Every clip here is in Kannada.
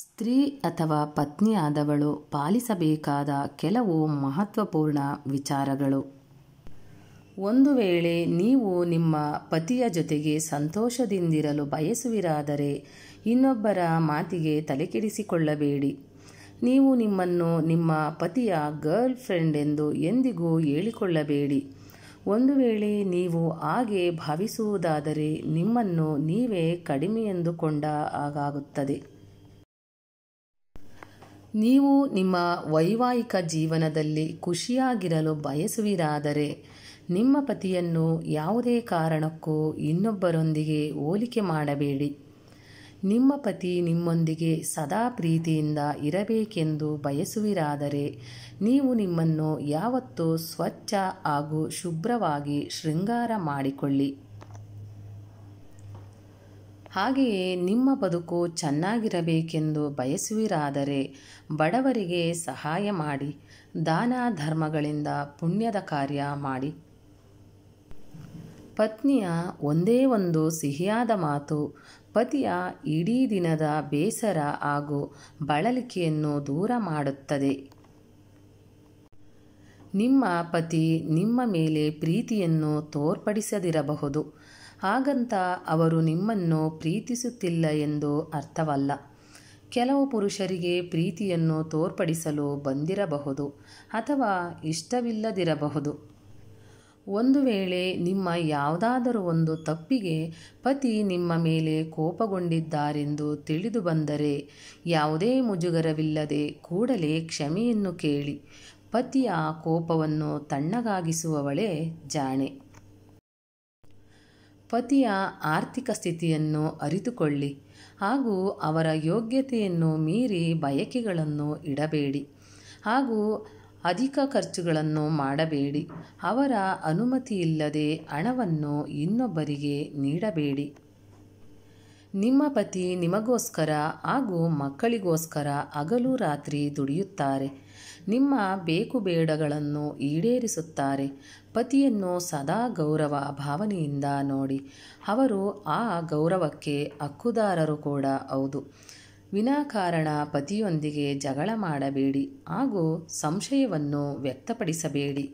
ಸ್ತ್ರೀ ಅಥವಾ ಪತ್ನಿಯಾದವಳು ಪಾಲಿಸಬೇಕಾದ ಕೆಲವು ಮಹತ್ವಪೂರ್ಣ ವಿಚಾರಗಳು ಒಂದು ವೇಳೆ ನೀವು ನಿಮ್ಮ ಪತಿಯ ಜೊತೆಗೆ ಸಂತೋಷದಿಂದಿರಲು ಬಯಸುವಿರಾದರೆ ಇನ್ನೊಬ್ಬರ ಮಾತಿಗೆ ತಲೆಕೆಡಿಸಿಕೊಳ್ಳಬೇಡಿ ನೀವು ನಿಮ್ಮನ್ನು ನಿಮ್ಮ ಪತಿಯ ಗರ್ಲ್ ಫ್ರೆಂಡ್ ಎಂದು ಎಂದಿಗೂ ಹೇಳಿಕೊಳ್ಳಬೇಡಿ ಒಂದು ವೇಳೆ ನೀವು ಹಾಗೆ ಭಾವಿಸುವುದಾದರೆ ನಿಮ್ಮನ್ನು ನೀವೇ ಕಡಿಮೆ ಎಂದುಕೊಂಡ ಹಾಗಾಗುತ್ತದೆ ನೀವು ನಿಮ್ಮ ವೈವಾಹಿಕ ಜೀವನದಲ್ಲಿ ಖುಷಿಯಾಗಿರಲು ಬಯಸುವಿರಾದರೆ ನಿಮ್ಮ ಪತಿಯನ್ನು ಯಾವುದೇ ಕಾರಣಕ್ಕೂ ಇನ್ನೊಬ್ಬರೊಂದಿಗೆ ಹೋಲಿಕೆ ಮಾಡಬೇಡಿ ನಿಮ್ಮ ಪತಿ ನಿಮ್ಮೊಂದಿಗೆ ಸದಾ ಪ್ರೀತಿಯಿಂದ ಇರಬೇಕೆಂದು ಬಯಸುವಿರಾದರೆ ನೀವು ನಿಮ್ಮನ್ನು ಯಾವತ್ತೂ ಸ್ವಚ್ಛ ಹಾಗೂ ಶುಭ್ರವಾಗಿ ಶೃಂಗಾರ ಮಾಡಿಕೊಳ್ಳಿ ಹಾಗೆಯೇ ನಿಮ್ಮ ಬದುಕು ಚೆನ್ನಾಗಿರಬೇಕೆಂದು ಬಯಸುವಿರಾದರೆ ಬಡವರಿಗೆ ಸಹಾಯ ಮಾಡಿ ದಾನ ಧರ್ಮಗಳಿಂದ ಪುಣ್ಯದ ಕಾರ್ಯ ಮಾಡಿ ಪತ್ನಿಯ ಒಂದೇ ಒಂದು ಸಿಹಿಯಾದ ಮಾತು ಪತಿಯ ಇಡೀ ದಿನದ ಬೇಸರ ಹಾಗೂ ಬಳಲಿಕೆಯನ್ನು ದೂರ ಮಾಡುತ್ತದೆ ನಿಮ್ಮ ಪತಿ ನಿಮ್ಮ ಮೇಲೆ ಪ್ರೀತಿಯನ್ನು ತೋರ್ಪಡಿಸದಿರಬಹುದು ಹಾಗಂತ ಅವರು ನಿಮ್ಮನ್ನು ಪ್ರೀತಿಸುತ್ತಿಲ್ಲ ಎಂದು ಅರ್ಥವಲ್ಲ ಕೆಲವು ಪುರುಷರಿಗೆ ಪ್ರೀತಿಯನ್ನು ತೋರ್ಪಡಿಸಲು ಬಂದಿರಬಹುದು ಅಥವಾ ಇಷ್ಟವಿಲ್ಲದಿರಬಹುದು ಒಂದು ವೇಳೆ ನಿಮ್ಮ ಯಾವುದಾದರೂ ಒಂದು ತಪ್ಪಿಗೆ ಪತಿ ನಿಮ್ಮ ಮೇಲೆ ಕೋಪಗೊಂಡಿದ್ದಾರೆಂದು ತಿಳಿದು ಬಂದರೆ ಯಾವುದೇ ಮುಜುಗರವಿಲ್ಲದೆ ಕೂಡಲೇ ಕ್ಷಮೆಯನ್ನು ಕೇಳಿ ಪತಿಯ ಕೋಪವನ್ನು ತಣ್ಣಗಾಗಿಸುವವಳೇ ಜಾಣೆ ಪತಿಯ ಆರ್ಥಿಕ ಸ್ಥಿತಿಯನ್ನು ಅರಿತುಕೊಳ್ಳಿ ಹಾಗೂ ಅವರ ಯೋಗ್ಯತೆಯನ್ನು ಮೀರಿ ಬಯಕೆಗಳನ್ನು ಇಡಬೇಡಿ ಹಾಗೂ ಅಧಿಕ ಖರ್ಚುಗಳನ್ನು ಮಾಡಬೇಡಿ ಅವರ ಅನುಮತಿಯಿಲ್ಲದೆ ಹಣವನ್ನು ಇನ್ನೊಬ್ಬರಿಗೆ ನೀಡಬೇಡಿ ನಿಮ್ಮ ಪತಿ ನಿಮಗೋಸ್ಕರ ಹಾಗೂ ಮಕ್ಕಳಿಗೋಸ್ಕರ ಹಗಲು ರಾತ್ರಿ ದುಡಿಯುತ್ತಾರೆ ನಿಮ್ಮ ಬೇಕು ಬೇಡಗಳನ್ನು ಈಡೇರಿಸುತ್ತಾರೆ ಪತಿಯನ್ನು ಸದಾ ಗೌರವ ಭಾವನೆಯಿಂದ ನೋಡಿ ಅವರು ಆ ಗೌರವಕ್ಕೆ ಹಕ್ಕುದಾರರು ಕೂಡ ಹೌದು ವಿನಾಕಾರಣ ಪತಿಯೊಂದಿಗೆ ಜಗಳ ಮಾಡಬೇಡಿ ಹಾಗೂ ಸಂಶಯವನ್ನು ವ್ಯಕ್ತಪಡಿಸಬೇಡಿ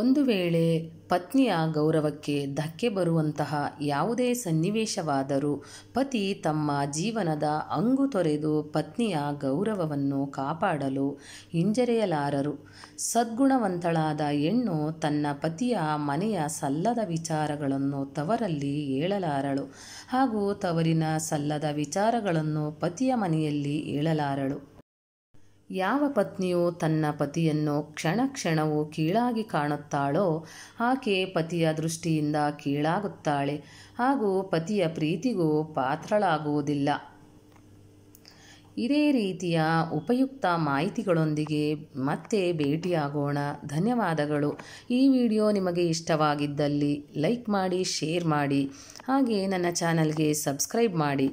ಒಂದು ವೇಳೆ ಪತ್ನಿಯ ಗೌರವಕ್ಕೆ ಧಕ್ಕೆ ಬರುವಂತಹ ಯಾವುದೇ ಸನ್ನಿವೇಶವಾದರೂ ಪತಿ ತಮ್ಮ ಜೀವನದ ಅಂಗು ತೊರೆದು ಪತ್ನಿಯ ಗೌರವವನ್ನು ಕಾಪಾಡಲು ಹಿಂಜರಿಯಲಾರರು ಸದ್ಗುಣವಂತಳಾದ ಹೆಣ್ಣು ತನ್ನ ಪತಿಯ ಮನೆಯ ಸಲ್ಲದ ವಿಚಾರಗಳನ್ನು ತವರಲ್ಲಿ ಹೇಳಲಾರಳು ಹಾಗೂ ತವರಿನ ಸಲ್ಲದ ವಿಚಾರಗಳನ್ನು ಪತಿಯ ಮನೆಯಲ್ಲಿ ಹೇಳಲಾರಳು ಯಾವ ಪತ್ನಿಯು ತನ್ನ ಪತಿಯನ್ನು ಕ್ಷಣ ಕ್ಷಣವೂ ಕೀಳಾಗಿ ಕಾಣುತ್ತಾಳೋ ಆಕೆ ಪತಿಯ ದೃಷ್ಟಿಯಿಂದ ಕೀಳಾಗುತ್ತಾಳೆ ಹಾಗೂ ಪತಿಯ ಪ್ರೀತಿಗೂ ಪಾತ್ರಳಾಗುವುದಿಲ್ಲ ಇದೇ ರೀತಿಯ ಉಪಯುಕ್ತ ಮಾಹಿತಿಗಳೊಂದಿಗೆ ಮತ್ತೆ ಭೇಟಿಯಾಗೋಣ ಧನ್ಯವಾದಗಳು ಈ ವಿಡಿಯೋ ನಿಮಗೆ ಇಷ್ಟವಾಗಿದ್ದಲ್ಲಿ ಲೈಕ್ ಮಾಡಿ ಶೇರ್ ಮಾಡಿ ಹಾಗೆ ನನ್ನ ಚಾನಲ್ಗೆ ಸಬ್ಸ್ಕ್ರೈಬ್ ಮಾಡಿ